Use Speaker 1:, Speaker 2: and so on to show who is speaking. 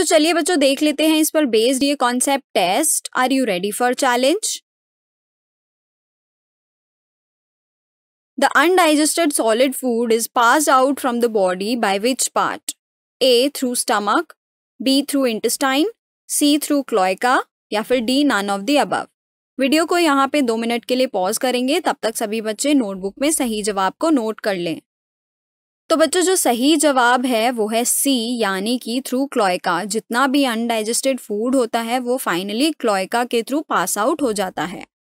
Speaker 1: तो चलिए बच्चों देख लेते हैं इस पर
Speaker 2: बेस्ड ये concept test are you ready for challenge the undigested solid food is pass out from the body by which part A through stomach B through intestine C through cloaca या फिर D none of the above video को यहाँ पे दो minute के लिए pause करेंगे तब तक सभी बच्चे नोटबुक में सही जवाब को नोट कर लें तो बच्चों जो सही जवाब है वो है सी यानी कि थ्रू क्लोयका जितना भी अनडाइजेस्टेड फूड होता है वो फाइनली क्लोयका के थ्रू पास आउट हो जाता है